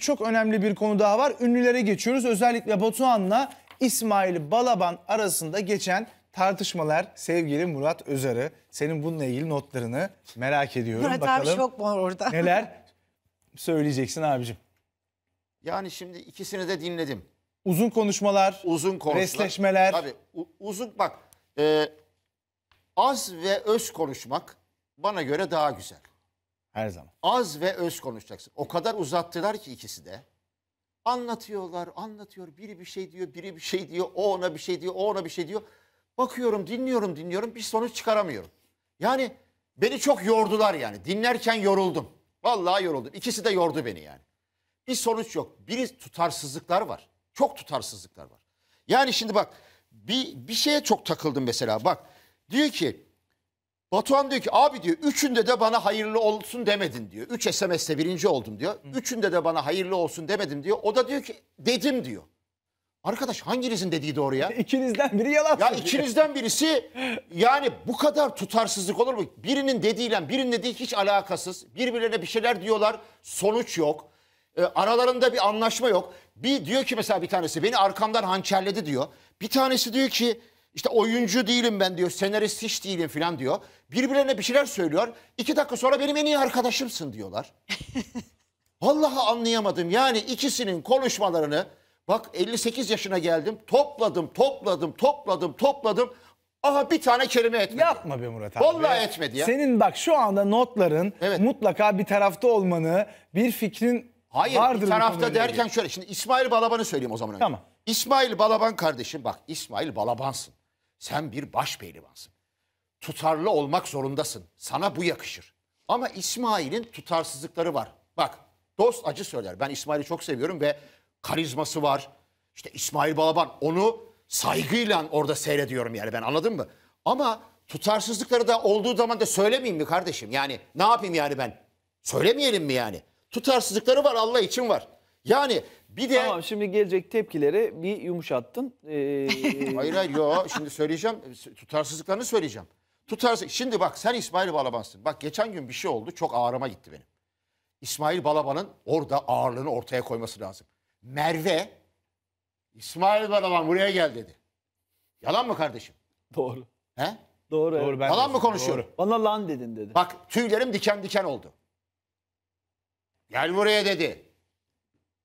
Çok önemli bir konu daha var. Ünlülere geçiyoruz. Özellikle Batuhan'la İsmail Balaban arasında geçen tartışmalar sevgili Murat Özarı. Senin bununla ilgili notlarını merak ediyorum. Murat Bakalım abi şok var orada. neler söyleyeceksin abicim. Yani şimdi ikisini de dinledim. Uzun konuşmalar, Uzun konuşmalar. resleşmeler. Tabii uzun bak e, az ve öz konuşmak bana göre daha güzel. Her zaman. Az ve öz konuşacaksın. O kadar uzattılar ki ikisi de. Anlatıyorlar, anlatıyor. Biri bir şey diyor, biri bir şey diyor. O ona bir şey diyor, o ona bir şey diyor. Bakıyorum, dinliyorum, dinliyorum. Bir sonuç çıkaramıyorum. Yani beni çok yordular yani. Dinlerken yoruldum. Vallahi yoruldum. İkisi de yordu beni yani. Bir sonuç yok. Biri tutarsızlıklar var. Çok tutarsızlıklar var. Yani şimdi bak bir, bir şeye çok takıldım mesela. Bak diyor ki Batuhan diyor ki abi diyor üçünde de bana hayırlı olsun demedin diyor. Üç SMS'te birinci oldum diyor. Üçünde de bana hayırlı olsun demedim diyor. O da diyor ki dedim diyor. Arkadaş hanginizin dediği doğru ya? İkinizden biri yalan Ya ikinizden birisi yani bu kadar tutarsızlık olur mu? Birinin dediğiyle birinin dediği hiç alakasız. Birbirlerine bir şeyler diyorlar sonuç yok. E, aralarında bir anlaşma yok. Bir diyor ki mesela bir tanesi beni arkamdan hançerledi diyor. Bir tanesi diyor ki işte oyuncu değilim ben diyor, senarist hiç değilim falan diyor. Birbirlerine bir şeyler söylüyor. İki dakika sonra benim en iyi arkadaşımsın diyorlar. Vallahi anlayamadım. Yani ikisinin konuşmalarını bak 58 yaşına geldim topladım topladım topladım topladım. Aha bir tane kelime etmedi. Yapma be Murat abi. Vallahi etmedi ya. Senin bak şu anda notların Evet. mutlaka bir tarafta olmanı, bir fikrin Hayır vardır. bir tarafta derken ilgili. şöyle. Şimdi İsmail Balaban'ı söyleyeyim o zaman. önce. Tamam. İsmail Balaban kardeşim bak İsmail Balaban'sın. Sen bir baş pehlivansın. Tutarlı olmak zorundasın. Sana bu yakışır. Ama İsmail'in tutarsızlıkları var. Bak dost acı söyler. Ben İsmail'i çok seviyorum ve karizması var. İşte İsmail Balaban onu saygıyla orada seyrediyorum yani ben anladın mı? Ama tutarsızlıkları da olduğu zaman da söylemeyeyim mi kardeşim? Yani ne yapayım yani ben? Söylemeyelim mi yani? Tutarsızlıkları var Allah için var. Yani bir de Tamam şimdi gelecek tepkilere bir yumuşattın. Ee, hayır hayır yo şimdi söyleyeceğim tutarsızlıklarını söyleyeceğim. Tutarsız şimdi bak sen İsmail Balaban'sın. Bak geçen gün bir şey oldu çok ağrıma gitti benim. İsmail Balaban'ın orada ağırlığını ortaya koyması lazım. Merve İsmail Balaban buraya gel dedi. Yalan mı kardeşim? doğru. He? Doğru. Doğru ben Yalan mı konuşuyorum? Bana lan dedin dedi. Bak tüylerim diken diken oldu. Gel buraya dedi.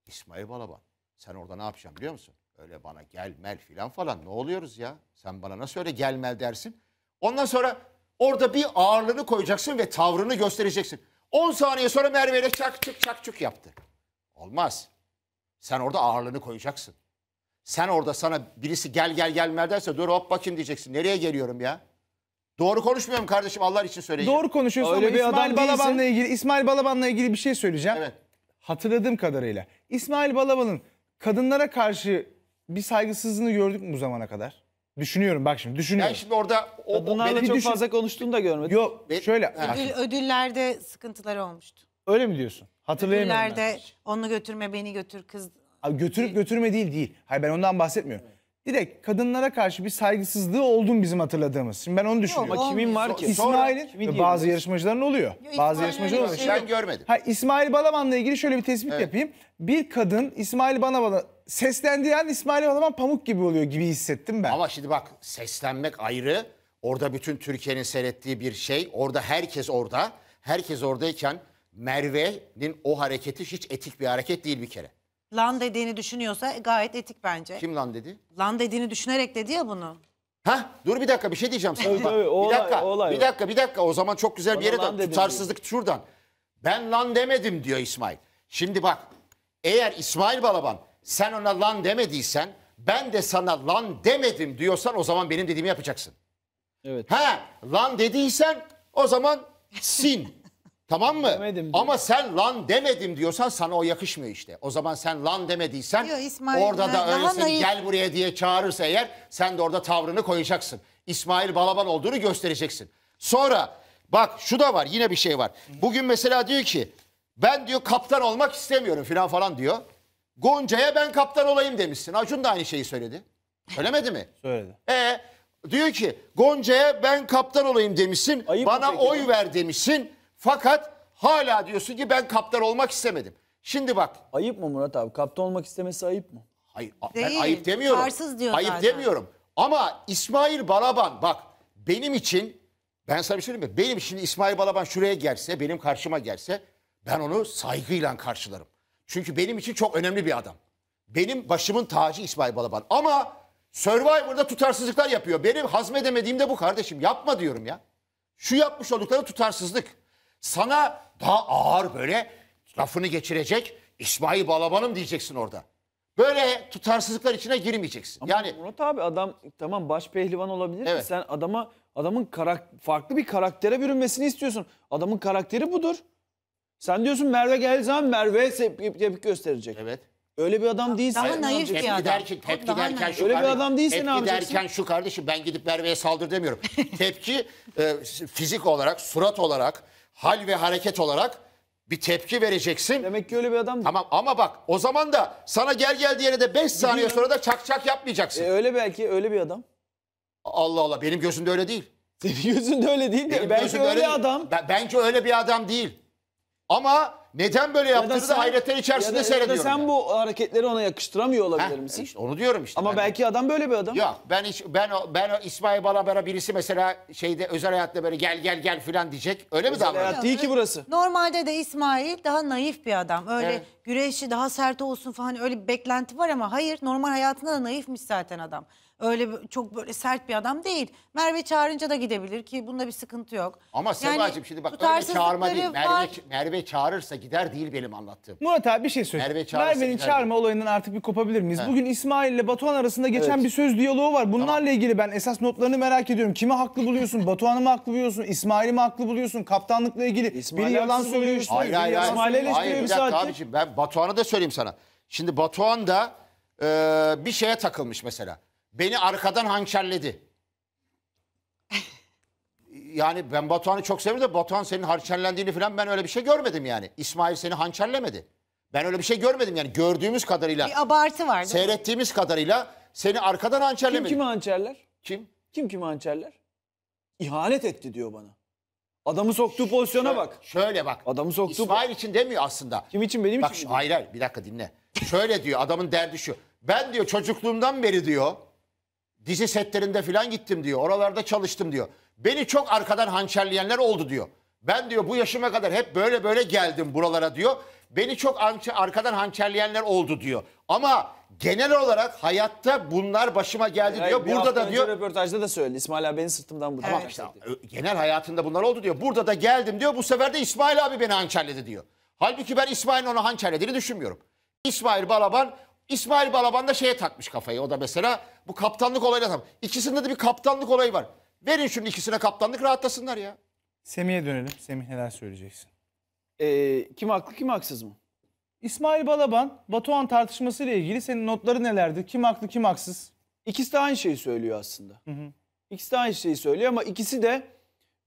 İsmail Balaban sen orada ne yapacaksın biliyor musun? Öyle bana gelmel filan falan ne oluyoruz ya? Sen bana nasıl öyle gelmel dersin? Ondan sonra orada bir ağırlığını koyacaksın ve tavrını göstereceksin. 10 saniye sonra Merve ile çak çuk çak çuk yaptı. Olmaz. Sen orada ağırlığını koyacaksın. Sen orada sana birisi gel gel gelme derse dur hop bakayım diyeceksin. Nereye geliyorum ya? Doğru konuşmuyorum kardeşim Allah için söyleyeceğim. Doğru konuşuyorsun Öyle ama bir İsmail Balaban'la ilgili İsmail Balaban'la ilgili bir şey söyleyeceğim. Evet hatırladığım kadarıyla. İsmail Balaban'ın kadınlara karşı bir saygısızlığını gördük mü bu zamana kadar? Düşünüyorum bak şimdi düşünüyorum. Yani şimdi orada o, o çok düşün- fazla konuştuğunu da görmedim. Yok şöyle. Ödül, ödüllerde sıkıntıları olmuştu. Öyle mi diyorsun? Hatırlayamıyorum. Ödüllerde onu götürme beni götür kız Abi götürüp götürme değil değil. Hayır ben ondan bahsetmiyorum direkt kadınlara karşı bir saygısızlığı olduğunu bizim hatırladığımız. Şimdi ben onu düşünüyorum. Ama kimin var ki? İsmail'in ve bazı yarışmacıların oluyor. İsmail bazı yarışmacılar. oluyor. Şey ben görmedim. Ha, İsmail Balaban'la ilgili şöyle bir tespit evet. yapayım. Bir kadın İsmail bana bana seslendiği an İsmail Balaban pamuk gibi oluyor gibi hissettim ben. Ama şimdi bak seslenmek ayrı. Orada bütün Türkiye'nin seyrettiği bir şey. Orada herkes orada. Herkes oradayken Merve'nin o hareketi hiç etik bir hareket değil bir kere lan dediğini düşünüyorsa e, gayet etik bence. Kim lan dedi? Lan dediğini düşünerek dedi ya bunu. Ha dur bir dakika bir şey diyeceğim sana. Tabii, tabii, bir dakika olay bir dakika bir dakika o zaman çok güzel bir yere da tutarsızlık diyor. şuradan. Ben lan demedim diyor İsmail. Şimdi bak eğer İsmail Balaban sen ona lan demediysen ben de sana lan demedim diyorsan o zaman benim dediğimi yapacaksın. Evet. Ha lan dediysen o zaman sin. Tamam mı? Demedim Ama sen lan demedim diyorsan sana o yakışmıyor işte. O zaman sen lan demediysen Yok, İsmail, orada da ha, naif. gel buraya diye çağırırsa eğer sen de orada tavrını koyacaksın. İsmail Balaban olduğunu göstereceksin. Sonra bak şu da var yine bir şey var. Bugün mesela diyor ki ben diyor kaptan olmak istemiyorum filan falan diyor. Gonca'ya ben kaptan olayım demişsin. Acun da aynı şeyi söyledi. Söylemedi mi? Söyledi. Ee, diyor ki Gonca'ya ben kaptan olayım demişsin. Ayıp bana peki? oy ver demişsin. Fakat hala diyorsun ki ben kaptan olmak istemedim. Şimdi bak. Ayıp mı Murat abi? Kaptan olmak istemesi ayıp mı? Hayır, Değil, ben ayıp demiyorum. Tarsız diyor ayıp zaten. demiyorum. Ama İsmail Balaban bak benim için ben sana bir şey söyleyeyim mi? Benim şimdi İsmail Balaban şuraya gelse, benim karşıma gelse ben onu saygıyla karşılarım. Çünkü benim için çok önemli bir adam. Benim başımın tacı İsmail Balaban. Ama Survivor'da tutarsızlıklar yapıyor. Benim hazmedemediğim de bu kardeşim. Yapma diyorum ya. Şu yapmış oldukları tutarsızlık. Sana daha ağır böyle lafını geçirecek İsmail Balaban'ım diyeceksin orada. Böyle tutarsızlıklar içine girmeyeceksin. Ama yani Murat abi adam tamam baş pehlivan olabilir evet. sen adama adamın karak farklı bir karaktere bürünmesini istiyorsun. Adamın karakteri budur. Sen diyorsun Merve geldiği zaman Merve tepki gösterecek. Evet. Öyle bir adam değilsin. Daha naif bir adam. Derken, tepki daha derken şu Öyle bir adam değilsin tepki derken şu kardeşim ben gidip Merve'ye saldır demiyorum. tepki e, fizik olarak, surat olarak, hal ve hareket olarak bir tepki vereceksin. Demek ki öyle bir adam. Tamam ama bak o zaman da sana gel gel diyene de 5 saniye sonra da çak çak yapmayacaksın. E, öyle belki öyle bir adam. Allah Allah benim gözümde öyle değil. Senin gözünde öyle değil de Benim belki öyle, bir adam. Ben, bence öyle bir adam değil. Ama neden böyle yaptığını da, sen, hayrete içerisinde ya da, seyrediyorum. Ya da sen yani. bu hareketleri ona yakıştıramıyor olabilir Heh, misin? Işte, onu diyorum işte. Ama hani- belki de. adam böyle bir adam. Yok ben hiç, ben ben İsmail Balabara birisi mesela şeyde özel hayatta böyle gel gel gel filan diyecek. Öyle özel mi davranıyor? Hayat değil ki burası. Normalde de İsmail daha naif bir adam. Öyle evet. güreşçi daha sert olsun falan öyle bir beklenti var ama hayır normal hayatında da naifmiş zaten adam. Öyle çok böyle sert bir adam değil. Merve çağırınca da gidebilir ki bunda bir sıkıntı yok. Ama Seba'cığım şimdi bak öyle çağırma değil. Merve, var. Merve çağırırsa gider değil benim anlattığım. Murat abi bir şey söyle. Merve Merve'nin gider çağırma değil. olayından artık bir kopabilir miyiz? He. Bugün İsmail ile Batuhan arasında geçen evet. bir söz diyaloğu var. Bunlarla tamam. ilgili ben esas notlarını merak ediyorum. Kimi haklı buluyorsun? Batuhan'ı mı haklı buluyorsun? İsmail'i mi haklı buluyorsun? Kaptanlıkla ilgili. İsmail biri yalan söylüyor. Hayır hayır. İsmail'e eleştiriyor bir saatte. Abicim ben Batuhan'ı da söyleyeyim sana. Şimdi Batuhan da e, bir şeye takılmış mesela beni arkadan hançerledi. yani ben Batuhan'ı çok severim de Batuhan senin hançerlendiğini falan ben öyle bir şey görmedim yani. İsmail seni hançerlemedi. Ben öyle bir şey görmedim yani gördüğümüz kadarıyla. Bir abartı var değil Seyrettiğimiz kadarıyla seni arkadan hançerlemedi. Kim kimi hançerler? Kim? Kim kimi hançerler? İhanet etti diyor bana. Adamı soktuğu pozisyona bak. Şöyle bak. Adamı soktuğu İsmail için demiyor aslında. Kim için benim bak, için? Bak hayır hayır bir dakika dinle. Şöyle diyor adamın derdi şu. Ben diyor çocukluğumdan beri diyor Dizi setlerinde falan gittim diyor. Oralarda çalıştım diyor. Beni çok arkadan hançerleyenler oldu diyor. Ben diyor bu yaşıma kadar hep böyle böyle geldim buralara diyor. Beni çok arkadan hançerleyenler oldu diyor. Ama genel olarak hayatta bunlar başıma geldi diyor. Bir Burada hafta da önce diyor röportajda da söyledi. İsmail abi beni sırtımdan vurdu. Bak işte, genel hayatında bunlar oldu diyor. Burada da geldim diyor. Bu sefer de İsmail abi beni hançerledi diyor. Halbuki ben İsmail'in onu hançerlediğini düşünmüyorum. İsmail Balaban İsmail Balaban da şeye takmış kafayı. O da mesela bu kaptanlık olayına takmış. İkisinde de bir kaptanlık olayı var. Verin şunun ikisine kaptanlık rahatlasınlar ya. Semih'e dönelim. Semih neler söyleyeceksin? Ee, kim haklı kim haksız mı? İsmail Balaban, Batuhan tartışması ile ilgili senin notları nelerdi? Kim haklı kim haksız? İkisi de aynı şeyi söylüyor aslında. Hı hı. İkisi de aynı şeyi söylüyor ama ikisi de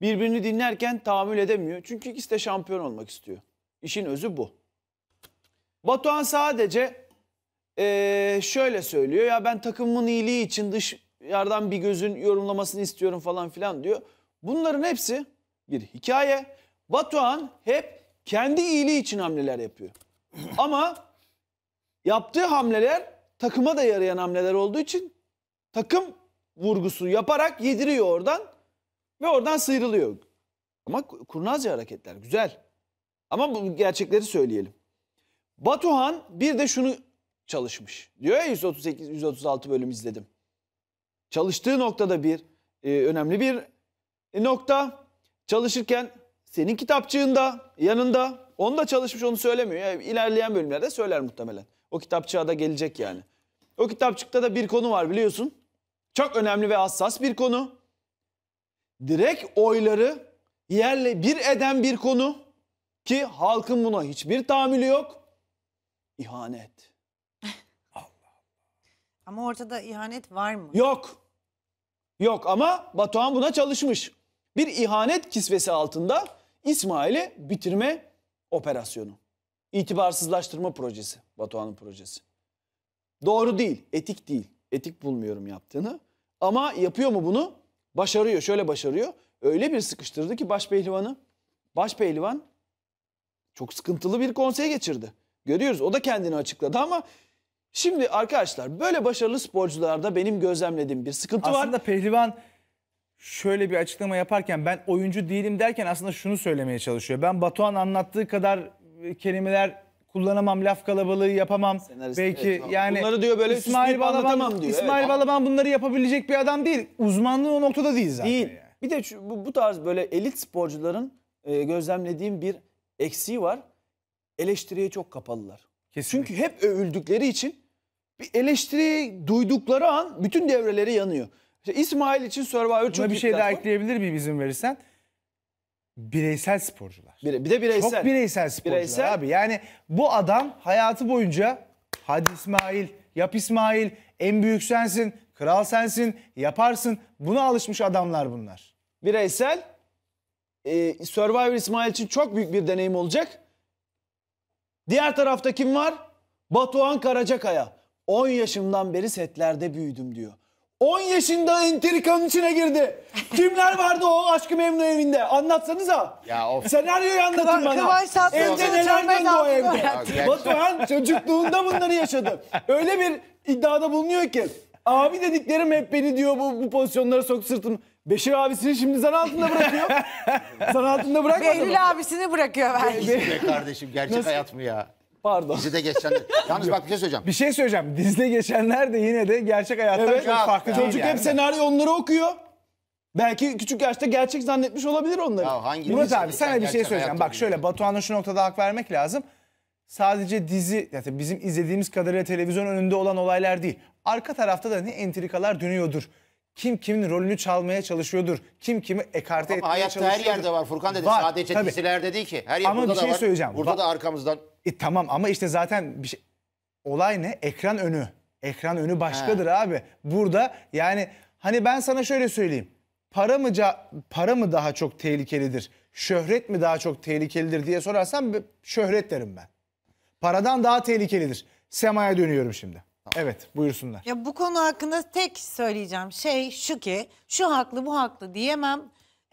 birbirini dinlerken tahammül edemiyor. Çünkü ikisi de şampiyon olmak istiyor. İşin özü bu. Batuhan sadece ee, şöyle söylüyor ya ben takımın iyiliği için dış yardan bir gözün yorumlamasını istiyorum falan filan diyor. Bunların hepsi bir hikaye. Batuhan hep kendi iyiliği için hamleler yapıyor. Ama yaptığı hamleler takıma da yarayan hamleler olduğu için takım vurgusu yaparak yediriyor oradan ve oradan sıyrılıyor. Ama kurnazca hareketler güzel. Ama bu gerçekleri söyleyelim. Batuhan bir de şunu çalışmış. Diyor ya 138 136 bölüm izledim. Çalıştığı noktada bir e, önemli bir e, nokta. Çalışırken senin kitapçığında yanında da çalışmış onu söylemiyor. Yani ilerleyen bölümlerde söyler muhtemelen. O kitapçığa da gelecek yani. O kitapçıkta da bir konu var biliyorsun. Çok önemli ve hassas bir konu. Direkt oyları yerle bir eden bir konu ki halkın buna hiçbir tahammülü yok. İhanet. Ama ortada ihanet var mı? Yok. Yok ama Batuhan buna çalışmış. Bir ihanet kisvesi altında İsmail'i bitirme operasyonu. İtibarsızlaştırma projesi Batuhan'ın projesi. Doğru değil, etik değil. Etik bulmuyorum yaptığını. Ama yapıyor mu bunu? Başarıyor, şöyle başarıyor. Öyle bir sıkıştırdı ki başpehlivanı. Başpehlivan çok sıkıntılı bir konsey geçirdi. Görüyoruz o da kendini açıkladı ama Şimdi arkadaşlar böyle başarılı sporcularda benim gözlemlediğim bir sıkıntı aslında var. Aslında pehlivan şöyle bir açıklama yaparken ben oyuncu değilim derken aslında şunu söylemeye çalışıyor. Ben Batuhan anlattığı kadar e, kelimeler kullanamam, laf kalabalığı yapamam. Senarist, Belki evet, tamam. yani bunları diyor böyle İsmail Balaban diyor. İsmail evet, Balaban bunları yapabilecek bir adam değil. Uzmanlığı o noktada değil zaten. Değil. Yani. Bir de şu, bu, bu tarz böyle elit sporcuların e, gözlemlediğim bir eksiği var. Eleştiriye çok kapalılar. Kesinlikle. Çünkü hep övüldükleri için bir eleştiri duydukları an bütün devreleri yanıyor. İşte İsmail için Survivor çok Buna bir şey daha ekleyebilir miyim izin verirsen? Bireysel sporcular. Bir, bir de bireysel. Çok bireysel sporcular bireysel. abi. Yani bu adam hayatı boyunca hadi İsmail, yap İsmail, en büyük sensin, kral sensin, yaparsın. Buna alışmış adamlar bunlar. Bireysel. Ee, Survivor İsmail için çok büyük bir deneyim olacak. Diğer tarafta kim var? Batuhan Karacakaya. 10 yaşımdan beri setlerde büyüdüm diyor. 10 yaşında entrikanın içine girdi. Kimler vardı o Aşkı Memnu evinde? Anlatsanıza. Ya of. Senaryoyu anlatın bana. Kıvanç Tatlıtuğ Evde neler döndü o evde. Batuhan çocukluğunda bunları yaşadı. Öyle bir iddiada bulunuyor ki. Abi dediklerim hep beni diyor bu, bu pozisyonlara sok sırtım. Beşir abisini şimdi zan altında bırakıyor. zan altında bırakmadı Behlül mı? abisini bırakıyor belki. Be kardeşim gerçek Nasıl? hayat mı ya? Pardon. Dizide geçenler. Yalnız bak bir şey söyleyeceğim. Bir şey söyleyeceğim. Dizide geçenler de yine de gerçek hayattan Evet, çok farklı değil Çocuk yani. hep senaryo onları okuyor. Belki küçük yaşta gerçek zannetmiş olabilir onları. Ya hangi Murat abi sana bir şey söyleyeceğim. Bak şöyle Batuhan'a şu noktada hak vermek lazım. Sadece dizi, yani bizim izlediğimiz kadarıyla televizyon önünde olan olaylar değil. Arka tarafta da ne hani entrikalar dönüyordur kim kimin rolünü çalmaya çalışıyordur. Kim kimi ekarte Ama etmeye hayatta her yerde var Furkan dedi. Var, Sadece tabii. dizilerde değil ki. Her yer Ama bir şey da var. söyleyeceğim. Burada Va- da arkamızdan. E, tamam ama işte zaten bir şey... olay ne? Ekran önü. Ekran önü başkadır abi. Burada yani hani ben sana şöyle söyleyeyim. Para mı para mı daha çok tehlikelidir? Şöhret mi daha çok tehlikelidir diye sorarsan şöhret derim ben. Paradan daha tehlikelidir. Sema'ya dönüyorum şimdi. Evet buyursunlar. Ya bu konu hakkında tek söyleyeceğim şey şu ki şu haklı bu haklı diyemem.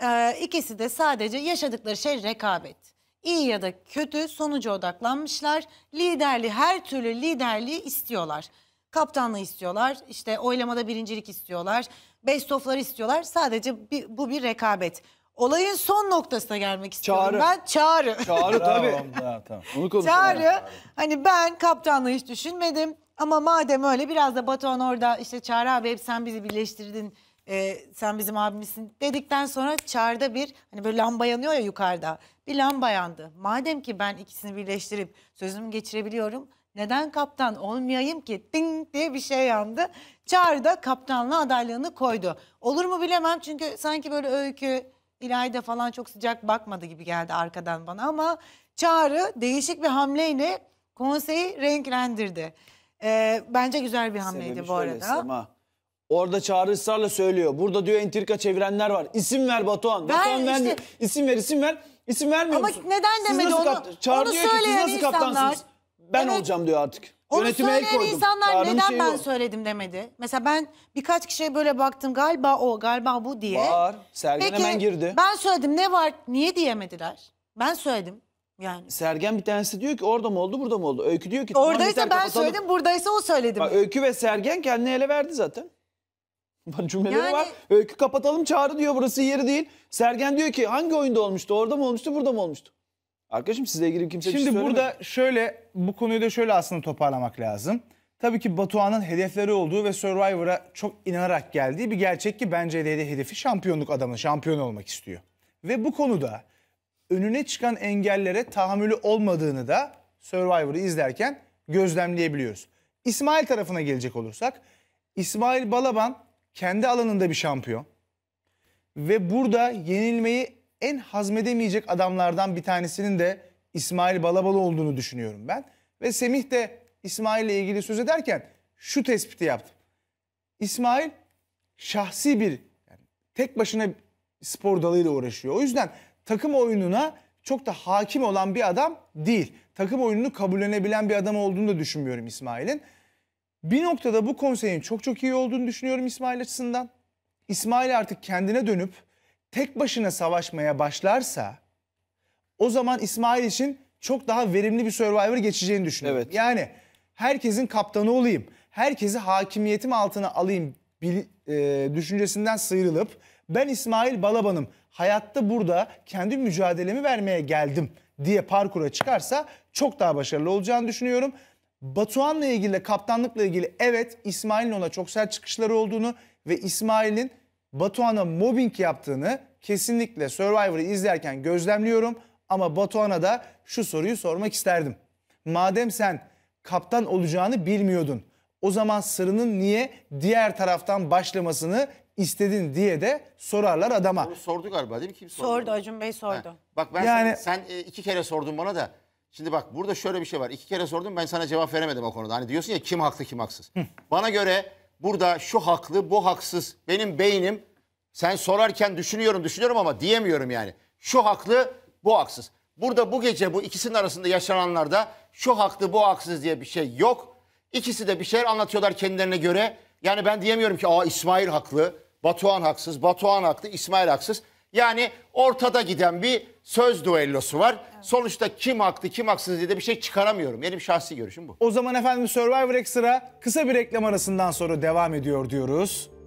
Ee, ikisi de sadece yaşadıkları şey rekabet. İyi ya da kötü sonuca odaklanmışlar. Liderliği her türlü liderliği istiyorlar. Kaptanlığı istiyorlar. İşte oylamada birincilik istiyorlar. Best of'ları istiyorlar. Sadece bir, bu bir rekabet. Olayın son noktasına gelmek istiyorum. Çağrı. Ben çağrı. Çağrı tabii. tamam, tamam. Onu Çağrı. Hani ben kaptanlığı hiç düşünmedim. Ama madem öyle biraz da Batuhan orada işte Çağrı abi hep sen bizi birleştirdin. E, sen bizim abimizsin dedikten sonra Çağrı'da bir hani böyle lamba yanıyor ya yukarıda. Bir lamba yandı. Madem ki ben ikisini birleştirip sözümü geçirebiliyorum. Neden kaptan olmayayım ki? Ding diye bir şey yandı. Çağrı da kaptanlığa adaylığını koydu. Olur mu bilemem çünkü sanki böyle öykü İlayda falan çok sıcak bakmadı gibi geldi arkadan bana ama Çağrı değişik bir hamleyle konseyi renklendirdi. Ee, bence güzel bir hamleydi bu arada. Sema. Orada Çağrı ısrarla söylüyor. Burada diyor entrika çevirenler var. İsim ver Batuhan. Ver Batuhan işte. ver. İsim ver isim ver. İsim vermiyor Ama musun? neden Siz demedi nasıl onu? kapt- Çağrı onu diyor ki siz nasıl kaptansınız? Ben Evet. olacağım diyor artık. Onu Yönetime el koydum. insanlar Çağrı'nın neden ben o. söyledim demedi. Mesela ben birkaç kişiye böyle baktım galiba o galiba bu diye. Var. Sergen hemen girdi. ben söyledim ne var niye diyemediler? Ben söyledim. Yani. Sergen bir tanesi diyor ki orada mı oldu burada mı oldu? Öykü diyor ki Oradaysa ben kapatalım. söyledim, buradaysa o söyledi. Bak, öykü ve Sergen kendini ele verdi zaten. Bak cümleleri Yani- var. Öykü kapatalım çağrı diyor burası yeri değil. Sergen diyor ki hangi oyunda olmuştu? Orada mı olmuştu burada mı olmuştu? Arkadaşım size ilgili kimse bir şey Şimdi burada şöyle bu konuyu da şöyle aslında toparlamak lazım. Tabii ki Batuhan'ın hedefleri olduğu ve Survivor'a çok inanarak geldiği bir gerçek ki bence de hedefi şampiyonluk adamı, şampiyon olmak istiyor. Ve bu konuda önüne çıkan engellere tahammülü olmadığını da Survivor'ı izlerken gözlemleyebiliyoruz. İsmail tarafına gelecek olursak İsmail Balaban kendi alanında bir şampiyon ve burada yenilmeyi en hazmedemeyecek adamlardan bir tanesinin de İsmail Balabalı olduğunu düşünüyorum ben. Ve Semih de İsmail ile ilgili söz ederken şu tespiti yaptım. İsmail şahsi bir yani tek başına spor dalıyla uğraşıyor. O yüzden takım oyununa çok da hakim olan bir adam değil. Takım oyununu kabullenebilen bir adam olduğunu da düşünmüyorum İsmail'in. Bir noktada bu konseyin çok çok iyi olduğunu düşünüyorum İsmail açısından. İsmail artık kendine dönüp tek başına savaşmaya başlarsa o zaman İsmail için çok daha verimli bir Survivor geçeceğini düşünüyorum. Evet. Yani herkesin kaptanı olayım, herkesi hakimiyetim altına alayım bil, e, düşüncesinden sıyrılıp ben İsmail Balaban'ım hayatta burada kendi mücadelemi vermeye geldim diye parkura çıkarsa çok daha başarılı olacağını düşünüyorum. Batuhan'la ilgili de kaptanlıkla ilgili evet İsmail'in ona çok sert çıkışları olduğunu ve İsmail'in Batuhan'a mobbing yaptığını kesinlikle Survivor'ı izlerken gözlemliyorum. Ama Batuhan'a da şu soruyu sormak isterdim. Madem sen kaptan olacağını bilmiyordun o zaman sırrının niye diğer taraftan başlamasını istedin diye de sorarlar adama. Onu sordu galiba değil mi? Kim sordu? Sordu Acun Bey sordu. Ha. Bak ben yani... sen, sen iki kere sordun bana da. Şimdi bak burada şöyle bir şey var. İki kere sordum ben sana cevap veremedim o konuda. Hani diyorsun ya kim haklı kim haksız. Hı. Bana göre burada şu haklı bu haksız. Benim beynim sen sorarken düşünüyorum düşünüyorum ama diyemiyorum yani. Şu haklı bu haksız. Burada bu gece bu ikisinin arasında yaşananlarda şu haklı bu haksız diye bir şey yok. İkisi de bir şeyler anlatıyorlar kendilerine göre. Yani ben diyemiyorum ki aa İsmail haklı. Batuhan haksız, Batuhan haklı, İsmail haksız. Yani ortada giden bir söz duellosu var. Sonuçta kim haklı kim haksız diye de bir şey çıkaramıyorum. Benim şahsi görüşüm bu. O zaman efendim Survivor Extra kısa bir reklam arasından sonra devam ediyor diyoruz.